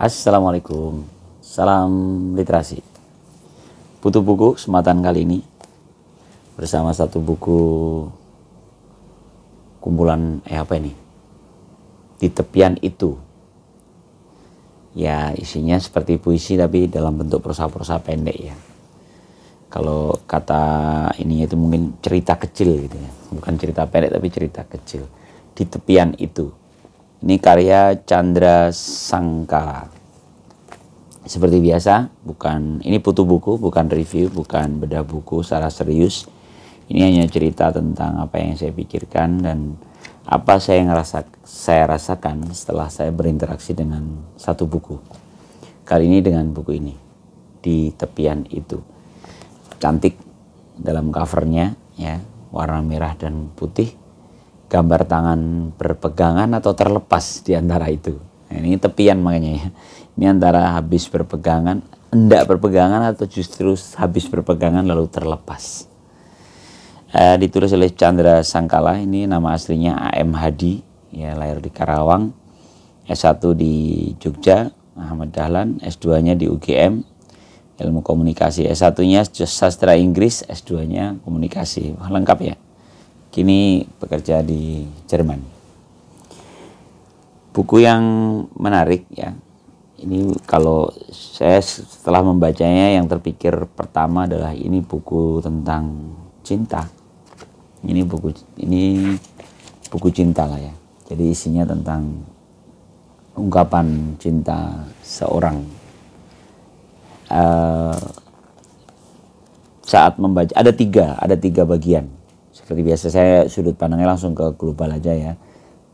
Assalamualaikum, salam literasi. Butuh buku sematan kali ini bersama satu buku kumpulan eh apa ini? Di tepian itu. Ya isinya seperti puisi tapi dalam bentuk prosa-prosa pendek ya. Kalau kata ini itu mungkin cerita kecil gitu ya. Bukan cerita pendek tapi cerita kecil. Di tepian itu ini karya Chandra Sangkala. Seperti biasa, bukan ini putu buku, bukan review, bukan bedah buku secara serius. Ini hanya cerita tentang apa yang saya pikirkan dan apa saya ngerasa saya rasakan setelah saya berinteraksi dengan satu buku. Kali ini dengan buku ini di tepian itu. Cantik dalam covernya ya, warna merah dan putih gambar tangan berpegangan atau terlepas di antara itu. Nah, ini tepian makanya ya. Ini antara habis berpegangan, enggak berpegangan atau justru habis berpegangan lalu terlepas. E, ditulis oleh Chandra Sangkala, ini nama aslinya AM Hadi, ya lahir di Karawang, S1 di Jogja, Ahmad Dahlan, S2-nya di UGM, ilmu komunikasi, S1-nya sastra Inggris, S2-nya komunikasi. Wah, lengkap ya. Kini bekerja di Jerman. Buku yang menarik ya. Ini kalau saya setelah membacanya yang terpikir pertama adalah ini buku tentang cinta. Ini buku ini buku cinta lah ya. Jadi isinya tentang ungkapan cinta seorang uh, saat membaca ada tiga ada tiga bagian seperti biasa saya sudut pandangnya langsung ke global aja ya.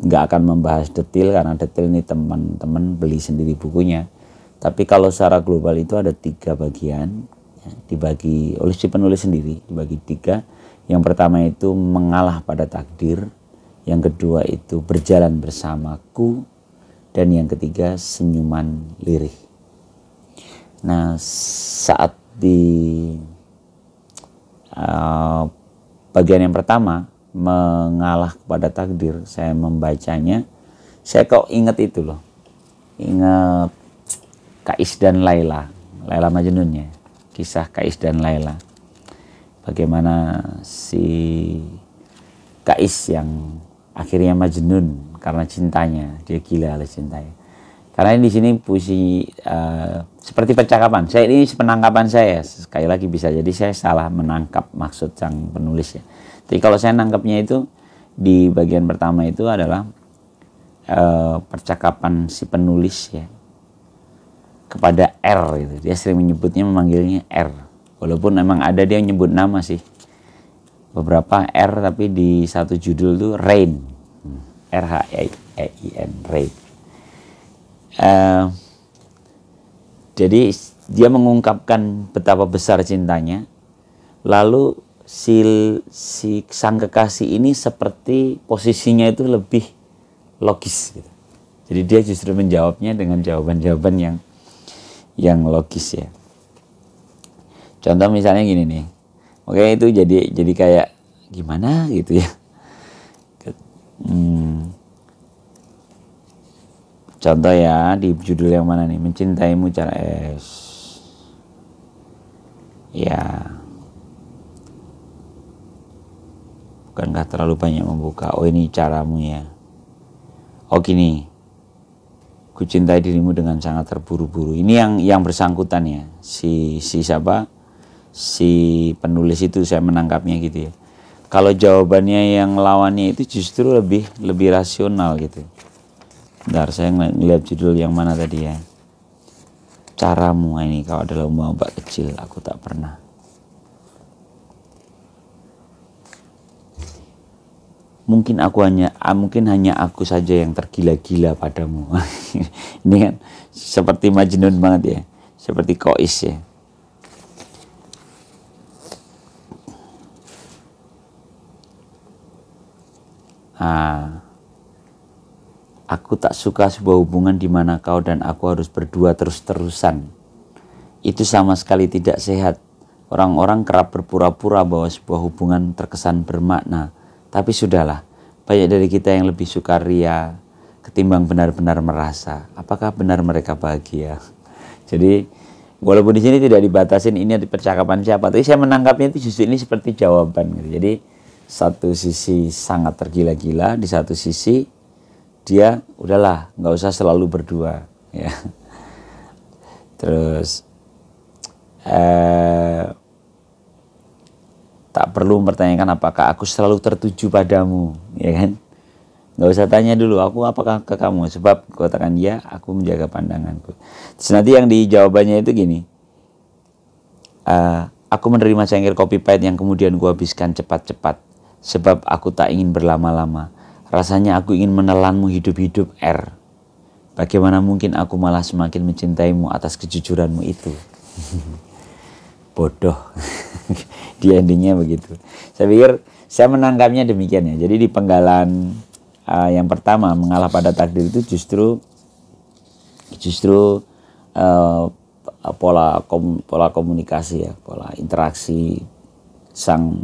Nggak akan membahas detail karena detail ini teman-teman beli sendiri bukunya. Tapi kalau secara global itu ada tiga bagian ya, dibagi oleh si penulis sendiri dibagi tiga. Yang pertama itu mengalah pada takdir, yang kedua itu berjalan bersamaku, dan yang ketiga senyuman lirih. Nah saat di uh, Bagian yang pertama, mengalah kepada takdir. Saya membacanya, saya kok inget itu loh. inget Kais dan Laila, Laila Majnun ya. Kisah Kais dan Laila. Bagaimana si Kais yang akhirnya Majnun karena cintanya, dia gila oleh cintanya karena ini di sini puisi uh, seperti percakapan. Saya ini penangkapan saya sekali lagi bisa jadi saya salah menangkap maksud sang penulis ya. Tapi kalau saya nangkapnya itu di bagian pertama itu adalah uh, percakapan si penulis ya kepada R gitu. Dia sering menyebutnya memanggilnya R. Walaupun memang ada dia menyebut nama sih. Beberapa R tapi di satu judul tuh Rain. Hmm. R H E I N Rain. Eh, jadi dia mengungkapkan betapa besar cintanya lalu si, si sang kekasih ini seperti posisinya itu lebih logis gitu. jadi dia justru menjawabnya dengan jawaban-jawaban yang yang logis ya contoh misalnya gini nih oke itu jadi jadi kayak gimana gitu ya hmm, Contoh ya di judul yang mana nih? Mencintaimu cara es. Ya. Bukankah terlalu banyak membuka? Oh ini caramu ya. Oh gini. Kucintai dirimu dengan sangat terburu-buru. Ini yang yang bersangkutan ya. Si si siapa? Si penulis itu saya menangkapnya gitu ya. Kalau jawabannya yang lawannya itu justru lebih lebih rasional gitu Bentar, saya ngeliat judul yang mana tadi ya. Caramu ah, ini kau adalah obat kecil, aku tak pernah. mungkin aku hanya ah, mungkin hanya aku saja yang tergila-gila padamu ini kan seperti Majnun banget ya seperti Kois ya ah Aku tak suka sebuah hubungan di mana kau dan aku harus berdua terus-terusan. Itu sama sekali tidak sehat. Orang-orang kerap berpura-pura bahwa sebuah hubungan terkesan bermakna. Tapi sudahlah, banyak dari kita yang lebih suka ria ketimbang benar-benar merasa. Apakah benar mereka bahagia? Jadi walaupun di sini tidak dibatasin ini di percakapan siapa, tapi saya menangkapnya itu justru ini seperti jawaban. Gitu. Jadi satu sisi sangat tergila-gila, di satu sisi dia udahlah nggak usah selalu berdua ya terus eh, tak perlu mempertanyakan apakah aku selalu tertuju padamu ya kan nggak usah tanya dulu aku apakah ke kamu sebab katakan ya aku menjaga pandanganku terus nanti yang di jawabannya itu gini uh, aku menerima cangkir kopi pahit yang kemudian gua habiskan cepat-cepat sebab aku tak ingin berlama-lama Rasanya aku ingin menelanmu hidup-hidup R. Er. Bagaimana mungkin aku malah semakin mencintaimu atas kejujuranmu itu? Bodoh. Di endingnya begitu. Saya pikir saya menangkapnya demikian ya. Jadi di penggalan uh, yang pertama mengalah pada takdir itu justru justru uh, pola kom, pola komunikasi ya, pola interaksi sang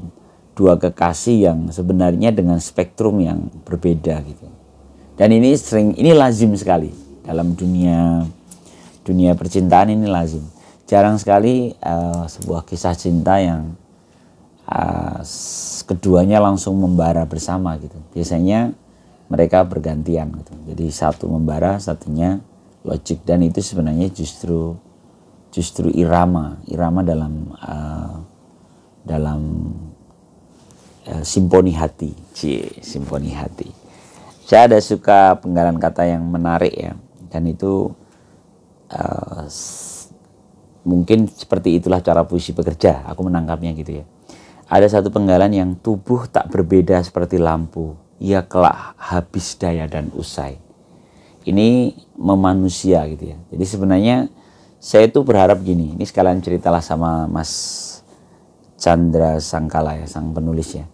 dua kekasih yang sebenarnya dengan spektrum yang berbeda gitu. Dan ini sering ini lazim sekali dalam dunia dunia percintaan ini lazim. Jarang sekali uh, sebuah kisah cinta yang uh, keduanya langsung membara bersama gitu. Biasanya mereka bergantian gitu. Jadi satu membara, satunya logik dan itu sebenarnya justru justru irama, irama dalam uh, dalam Ya, simfoni hati. Cie, simfoni hati. Saya ada suka penggalan kata yang menarik ya. Dan itu uh, mungkin seperti itulah cara puisi bekerja. Aku menangkapnya gitu ya. Ada satu penggalan yang tubuh tak berbeda seperti lampu. Ia kelak habis daya dan usai. Ini memanusia gitu ya. Jadi sebenarnya saya itu berharap gini. Ini sekalian ceritalah sama Mas Chandra Sangkala ya, sang penulis ya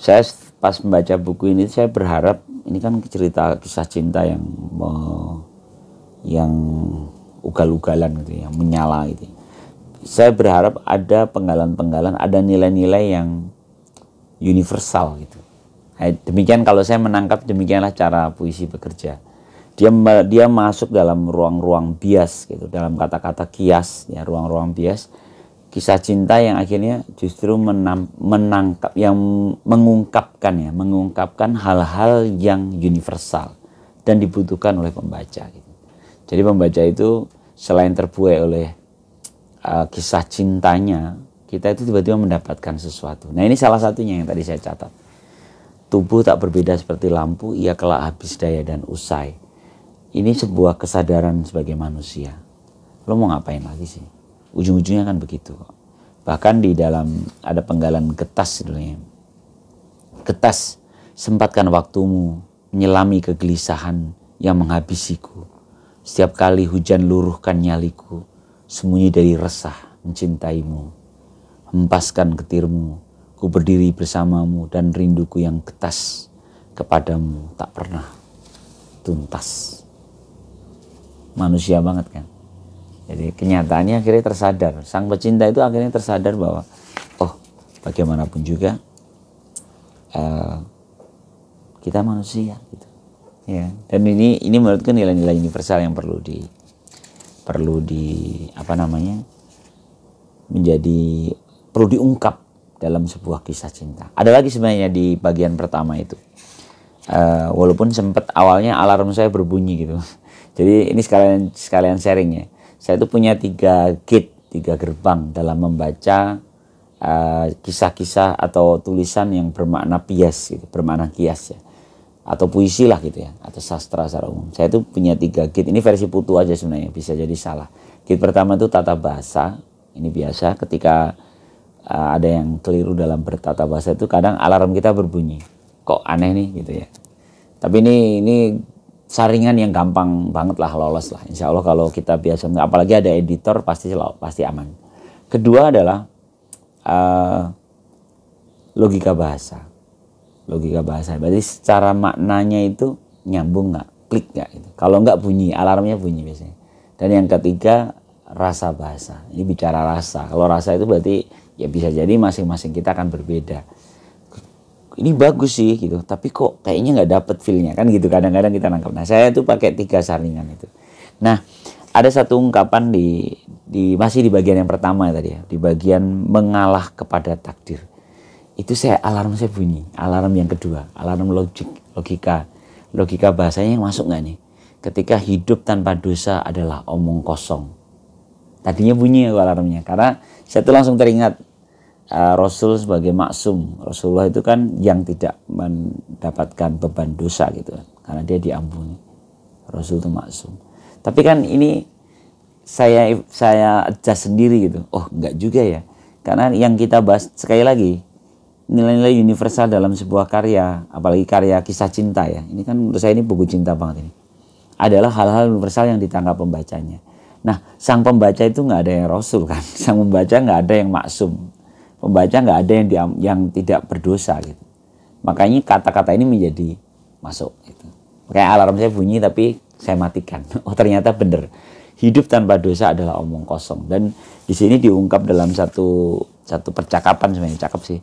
saya pas membaca buku ini saya berharap ini kan cerita kisah cinta yang yang ugal-ugalan gitu ya, yang menyala gitu saya berharap ada penggalan-penggalan ada nilai-nilai yang universal gitu eh, demikian kalau saya menangkap demikianlah cara puisi bekerja dia dia masuk dalam ruang-ruang bias gitu dalam kata-kata kias ya ruang-ruang bias kisah cinta yang akhirnya justru menam, menangkap yang mengungkapkan ya mengungkapkan hal-hal yang universal dan dibutuhkan oleh pembaca gitu. jadi pembaca itu selain terbuai oleh uh, kisah cintanya kita itu tiba-tiba mendapatkan sesuatu nah ini salah satunya yang tadi saya catat tubuh tak berbeda seperti lampu ia kelak habis daya dan usai ini sebuah kesadaran sebagai manusia lo mau ngapain lagi sih Ujung-ujungnya kan begitu. Bahkan di dalam ada penggalan getas sebenarnya Getas, sempatkan waktumu menyelami kegelisahan yang menghabisiku. Setiap kali hujan luruhkan nyaliku, sembunyi dari resah mencintaimu. Hempaskan getirmu, ku berdiri bersamamu dan rinduku yang getas kepadamu tak pernah tuntas. Manusia banget kan? Jadi kenyataannya akhirnya tersadar. Sang pecinta itu akhirnya tersadar bahwa oh bagaimanapun juga uh, kita manusia gitu. Ya. Dan ini ini menurutku nilai-nilai universal yang perlu di perlu di apa namanya menjadi perlu diungkap dalam sebuah kisah cinta. Ada lagi sebenarnya di bagian pertama itu. Uh, walaupun sempat awalnya alarm saya berbunyi gitu. Jadi ini sekalian sekalian sharing ya saya itu punya tiga gate, tiga gerbang dalam membaca eh, kisah-kisah uh, atau tulisan yang bermakna bias, gitu, bermakna kias ya, atau puisi lah gitu ya, atau sastra secara umum. Saya itu punya tiga gate. Ini versi putu aja sebenarnya, bisa jadi salah. Gate pertama itu tata bahasa. Ini biasa ketika uh, ada yang keliru dalam bertata bahasa itu kadang alarm kita berbunyi. Kok aneh nih gitu ya. Tapi ini ini saringan yang gampang banget lah lolos lah. Insya Allah kalau kita biasa, apalagi ada editor pasti pasti aman. Kedua adalah uh, logika bahasa, logika bahasa. Berarti secara maknanya itu nyambung nggak, klik nggak gitu. Kalau nggak bunyi, alarmnya bunyi biasanya. Dan yang ketiga rasa bahasa. Ini bicara rasa. Kalau rasa itu berarti ya bisa jadi masing-masing kita akan berbeda ini bagus sih gitu tapi kok kayaknya nggak dapet feelnya kan gitu kadang-kadang kita nangkap nah saya tuh pakai tiga saringan itu nah ada satu ungkapan di, di masih di bagian yang pertama ya tadi ya di bagian mengalah kepada takdir itu saya alarm saya bunyi alarm yang kedua alarm logik logika logika bahasanya yang masuk nggak nih ketika hidup tanpa dosa adalah omong kosong tadinya bunyi ya alarmnya karena saya tuh langsung teringat uh, Rasul sebagai maksum. Rasulullah itu kan yang tidak mendapatkan beban dosa gitu kan. Karena dia diampuni. Rasul itu maksum. Tapi kan ini saya saya adjust sendiri gitu. Oh, enggak juga ya. Karena yang kita bahas sekali lagi nilai-nilai universal dalam sebuah karya, apalagi karya kisah cinta ya. Ini kan menurut saya ini buku cinta banget ini. Adalah hal-hal universal yang ditangkap pembacanya. Nah, sang pembaca itu nggak ada yang rasul kan, sang pembaca nggak ada yang maksum, pembaca nggak ada yang diam, yang tidak berdosa gitu. Makanya kata-kata ini menjadi masuk gitu. Kayak alarm saya bunyi tapi saya matikan. Oh ternyata bener, Hidup tanpa dosa adalah omong kosong dan di sini diungkap dalam satu satu percakapan sebenarnya cakep sih.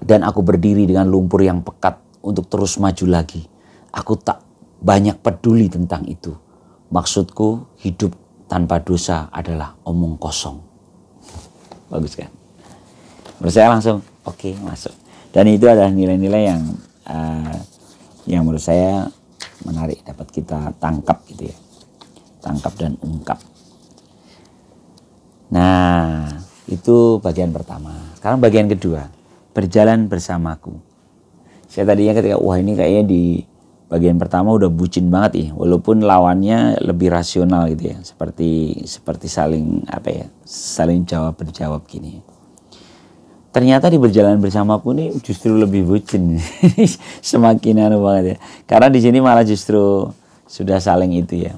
Dan aku berdiri dengan lumpur yang pekat untuk terus maju lagi. Aku tak banyak peduli tentang itu. Maksudku hidup tanpa dosa adalah omong kosong. Bagus kan? Menurut saya langsung oke okay, masuk. Dan itu adalah nilai-nilai yang uh, yang menurut saya menarik dapat kita tangkap gitu ya. Tangkap dan ungkap. Nah, itu bagian pertama. Sekarang bagian kedua, berjalan bersamaku. Saya tadinya ketika wah ini kayaknya di bagian pertama udah bucin banget ya, walaupun lawannya lebih rasional gitu ya, seperti seperti saling apa ya, saling jawab berjawab gini ternyata di berjalan bersamaku ini justru lebih bucin semakin anu banget ya karena di sini malah justru sudah saling itu ya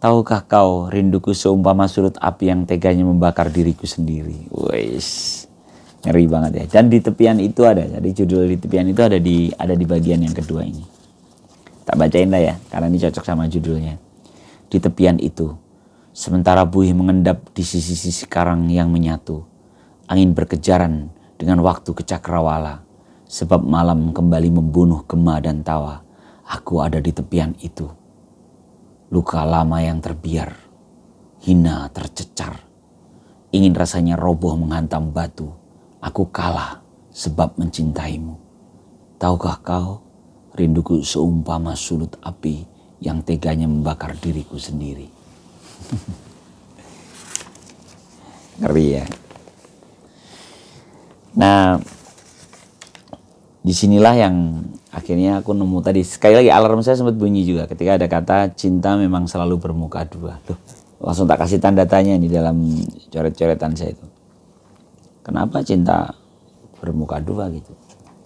tahukah kau rinduku seumpama surut api yang teganya membakar diriku sendiri wes ngeri banget ya dan di tepian itu ada jadi judul di tepian itu ada di ada di bagian yang kedua ini tak bacain lah ya karena ini cocok sama judulnya di tepian itu sementara buih mengendap di sisi-sisi karang yang menyatu angin berkejaran dengan waktu ke Cakrawala, sebab malam kembali membunuh gema dan tawa. Aku ada di tepian itu. Luka lama yang terbiar, hina tercecar. Ingin rasanya roboh menghantam batu. Aku kalah sebab mencintaimu. Tahukah kau, rinduku seumpama sulut api yang teganya membakar diriku sendiri. Ngeri ya. Nah, disinilah yang akhirnya aku nemu tadi sekali lagi alarm saya sempat bunyi juga ketika ada kata cinta memang selalu bermuka dua tuh langsung tak kasih tanda tanya di dalam coret-coretan saya itu kenapa cinta bermuka dua gitu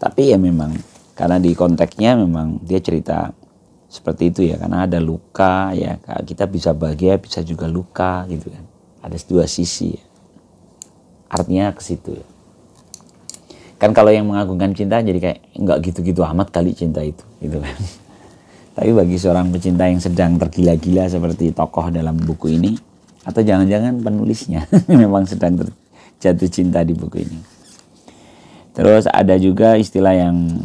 tapi ya memang karena di konteksnya memang dia cerita seperti itu ya karena ada luka ya kita bisa bahagia bisa juga luka gitu kan ada dua sisi ya. artinya ke situ ya kan kalau yang mengagungkan cinta jadi kayak nggak gitu-gitu amat kali cinta itu gitu kan tapi bagi seorang pecinta yang sedang tergila-gila seperti tokoh dalam buku ini atau jangan-jangan penulisnya memang sedang jatuh cinta di buku ini terus ada juga istilah yang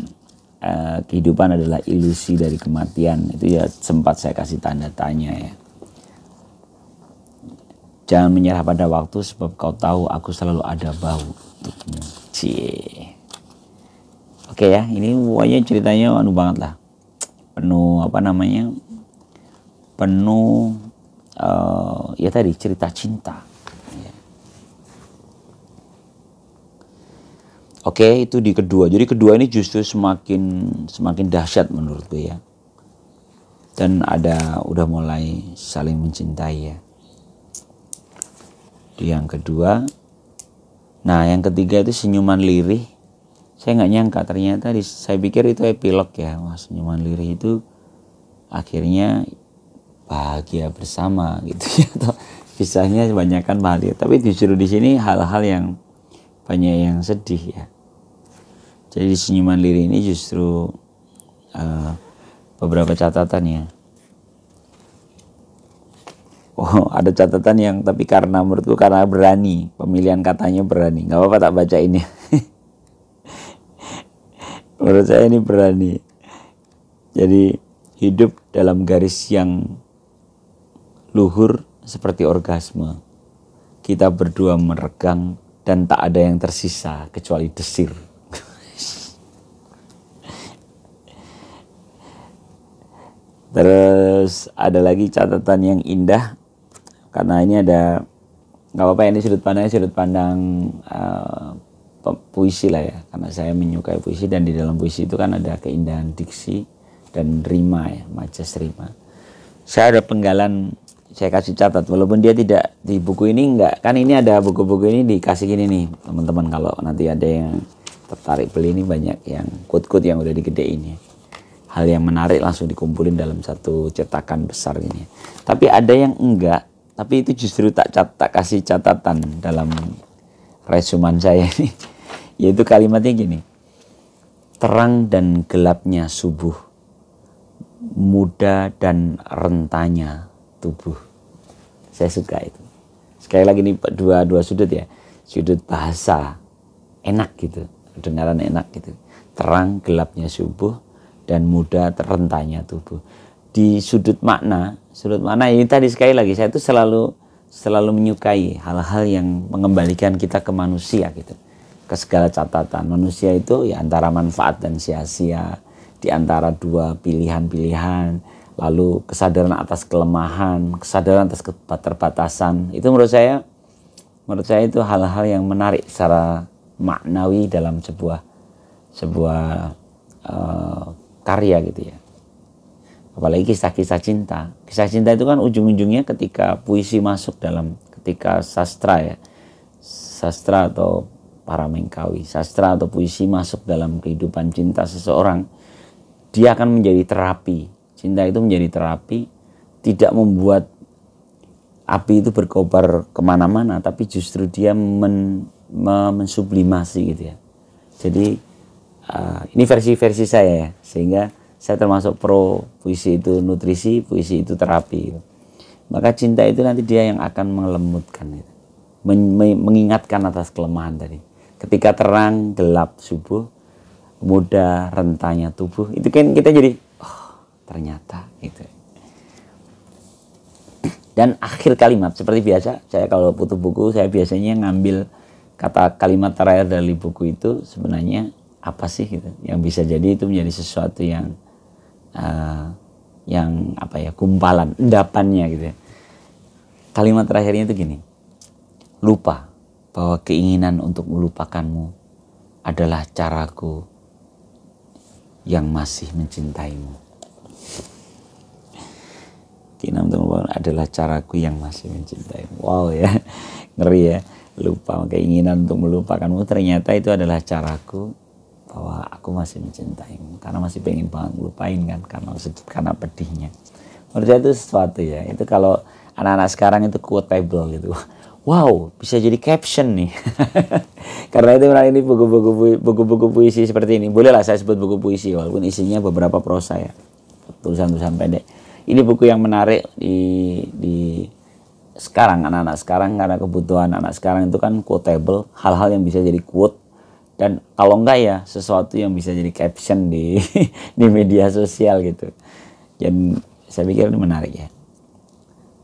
uh, kehidupan adalah ilusi dari kematian itu ya sempat saya kasih tanda tanya ya jangan menyerah pada waktu sebab kau tahu aku selalu ada bau untukmu cie oke ya ini pokoknya ceritanya anu banget lah penuh apa namanya penuh uh, ya tadi cerita cinta iya. oke okay, itu di kedua jadi kedua ini justru semakin semakin dahsyat menurut gue ya dan ada udah mulai saling mencintai ya Di yang kedua nah yang ketiga itu senyuman lirih saya nggak nyangka ternyata di, saya pikir itu epilog ya wah senyuman Lirih itu akhirnya bahagia bersama gitu ya atau kisahnya kebanyakan bahagia tapi justru di sini hal-hal yang banyak yang sedih ya jadi senyuman lirih ini justru uh, beberapa catatan ya oh ada catatan yang tapi karena menurutku karena berani pemilihan katanya berani nggak apa-apa tak baca ini ya menurut saya ini berani jadi hidup dalam garis yang luhur seperti orgasme kita berdua meregang dan tak ada yang tersisa kecuali desir terus ada lagi catatan yang indah karena ini ada nggak apa-apa ini sudut pandang sudut pandang uh, puisi lah ya karena saya menyukai puisi dan di dalam puisi itu kan ada keindahan diksi dan rima ya majas rima saya ada penggalan saya kasih catat walaupun dia tidak di buku ini enggak kan ini ada buku-buku ini dikasih gini nih teman-teman kalau nanti ada yang tertarik beli ini banyak yang kut-kut yang udah digede ini ya. hal yang menarik langsung dikumpulin dalam satu cetakan besar ini tapi ada yang enggak tapi itu justru tak cat, tak kasih catatan dalam resuman saya ini yaitu kalimatnya gini. Terang dan gelapnya subuh. Muda dan rentanya tubuh. Saya suka itu. Sekali lagi ini dua dua sudut ya. Sudut bahasa enak gitu. Dengaran enak gitu. Terang gelapnya subuh dan muda rentanya tubuh. Di sudut makna, sudut makna ini tadi sekali lagi saya itu selalu selalu menyukai hal-hal yang mengembalikan kita ke manusia gitu ke segala catatan. Manusia itu ya antara manfaat dan sia-sia, di antara dua pilihan-pilihan, lalu kesadaran atas kelemahan, kesadaran atas keterbatasan. Itu menurut saya menurut saya itu hal-hal yang menarik secara maknawi dalam sebuah sebuah uh, karya gitu ya. Apalagi kisah-kisah cinta. Kisah cinta itu kan ujung-ujungnya ketika puisi masuk dalam ketika sastra ya. Sastra atau para Mengkawi. Sastra atau puisi masuk dalam kehidupan cinta seseorang, dia akan menjadi terapi. Cinta itu menjadi terapi, tidak membuat api itu berkobar kemana-mana, tapi justru dia men, me, mensublimasi gitu ya. Jadi uh, ini versi-versi saya ya, sehingga saya termasuk pro puisi itu nutrisi, puisi itu terapi. Gitu. Maka cinta itu nanti dia yang akan melembutkan. gitu. Men, me, mengingatkan atas kelemahan tadi ketika terang gelap subuh muda rentanya tubuh itu kan kita jadi oh ternyata gitu dan akhir kalimat seperti biasa saya kalau butuh buku saya biasanya ngambil kata kalimat terakhir dari buku itu sebenarnya apa sih gitu yang bisa jadi itu menjadi sesuatu yang uh, yang apa ya kumpalan endapannya gitu ya. kalimat terakhirnya itu gini lupa bahwa keinginan untuk melupakanmu adalah caraku yang masih mencintaimu. Keinginan untuk melupakan adalah caraku yang masih mencintaimu. Wow ya, ngeri ya. Lupa keinginan untuk melupakanmu ternyata itu adalah caraku bahwa aku masih mencintaimu karena masih pengen banget lupain kan karena sedih karena pedihnya menurut saya itu sesuatu ya itu kalau anak-anak sekarang itu quotable gitu Wow, bisa jadi caption nih. Karena itu ini buku-buku buku-buku puisi seperti ini. Bolehlah saya sebut buku puisi walaupun isinya beberapa prosa ya. Tulisan-tulisan pendek. Ini buku yang menarik di di sekarang anak-anak sekarang karena kebutuhan anak sekarang itu kan quotable, hal-hal yang bisa jadi quote dan kalau enggak ya sesuatu yang bisa jadi caption di di media sosial gitu. Dan saya pikir ini menarik ya.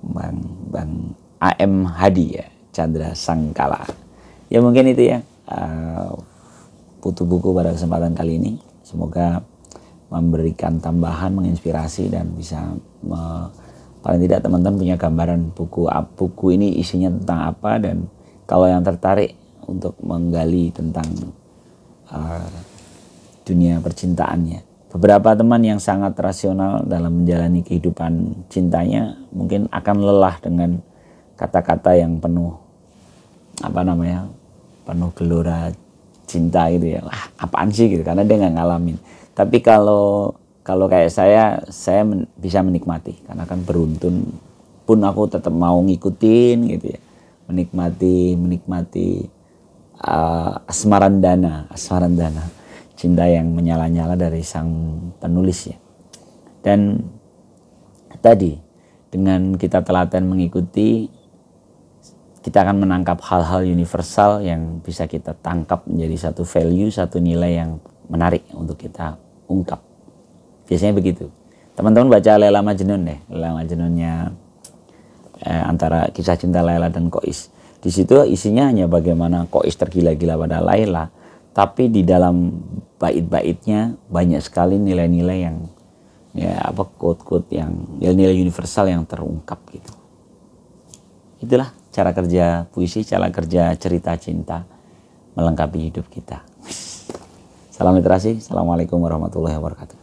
Bang Bang AM Hadi ya Chandra Sangkala. Ya mungkin itu ya uh, putu buku pada kesempatan kali ini. Semoga memberikan tambahan, menginspirasi dan bisa me, paling tidak teman-teman punya gambaran buku buku ini isinya tentang apa dan kalau yang tertarik untuk menggali tentang uh, dunia percintaannya beberapa teman yang sangat rasional dalam menjalani kehidupan cintanya mungkin akan lelah dengan kata-kata yang penuh apa namanya penuh gelora cinta gitu ya Wah, apaan sih gitu karena dia nggak ngalamin tapi kalau kalau kayak saya saya men, bisa menikmati karena kan beruntun pun aku tetap mau ngikutin gitu ya menikmati menikmati uh, eh, asmaran dana asmaran dana cinta yang menyala-nyala dari sang penulis ya dan tadi dengan kita telaten mengikuti kita akan menangkap hal-hal universal yang bisa kita tangkap menjadi satu value, satu nilai yang menarik untuk kita ungkap. Biasanya begitu. Teman-teman baca Lela Majnun deh, Lela Majnunnya eh, antara kisah cinta Lela dan Kois. Di situ isinya hanya bagaimana Kois tergila-gila pada Laila, tapi di dalam bait-baitnya banyak sekali nilai-nilai yang ya apa quote-quote yang nilai-nilai universal yang terungkap gitu. Itulah cara kerja puisi, cara kerja cerita cinta melengkapi hidup kita. Salam literasi, Assalamualaikum warahmatullahi wabarakatuh.